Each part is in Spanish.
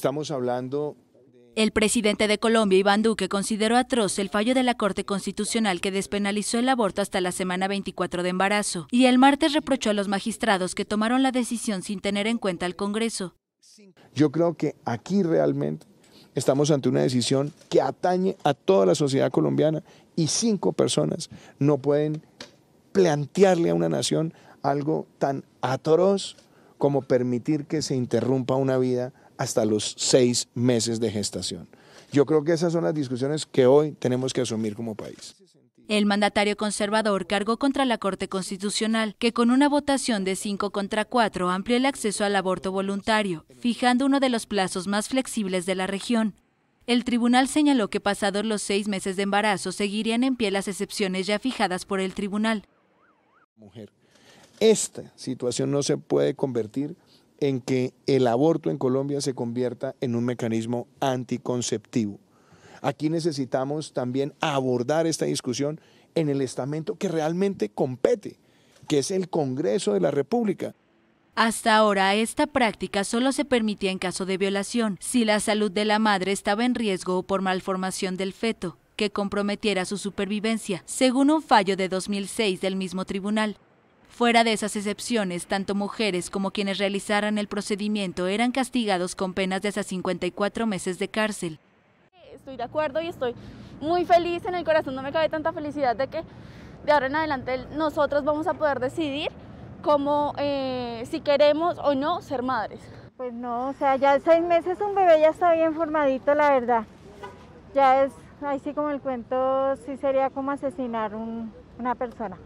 Estamos hablando el presidente de Colombia, Iván Duque, consideró atroz el fallo de la Corte Constitucional que despenalizó el aborto hasta la semana 24 de embarazo y el martes reprochó a los magistrados que tomaron la decisión sin tener en cuenta al Congreso. Yo creo que aquí realmente estamos ante una decisión que atañe a toda la sociedad colombiana y cinco personas no pueden plantearle a una nación algo tan atroz como permitir que se interrumpa una vida hasta los seis meses de gestación. Yo creo que esas son las discusiones que hoy tenemos que asumir como país. El mandatario conservador cargó contra la Corte Constitucional, que con una votación de 5 contra 4 amplió el acceso al aborto voluntario, fijando uno de los plazos más flexibles de la región. El tribunal señaló que pasados los seis meses de embarazo seguirían en pie las excepciones ya fijadas por el tribunal. esta situación no se puede convertir en que el aborto en Colombia se convierta en un mecanismo anticonceptivo. Aquí necesitamos también abordar esta discusión en el estamento que realmente compete, que es el Congreso de la República. Hasta ahora, esta práctica solo se permitía en caso de violación, si la salud de la madre estaba en riesgo o por malformación del feto, que comprometiera su supervivencia, según un fallo de 2006 del mismo tribunal. Fuera de esas excepciones, tanto mujeres como quienes realizaran el procedimiento eran castigados con penas de hasta 54 meses de cárcel. Estoy de acuerdo y estoy muy feliz en el corazón, no me cabe tanta felicidad de que de ahora en adelante nosotros vamos a poder decidir cómo, eh, si queremos o no ser madres. Pues no, o sea, ya seis meses un bebé ya está bien formadito, la verdad. Ya es, así como el cuento, sí sería como asesinar un, una persona.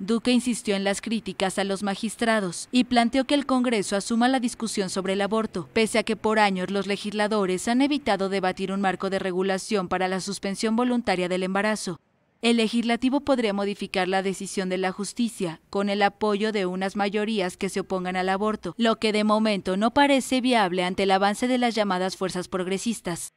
Duque insistió en las críticas a los magistrados y planteó que el Congreso asuma la discusión sobre el aborto, pese a que por años los legisladores han evitado debatir un marco de regulación para la suspensión voluntaria del embarazo. El legislativo podría modificar la decisión de la justicia con el apoyo de unas mayorías que se opongan al aborto, lo que de momento no parece viable ante el avance de las llamadas fuerzas progresistas.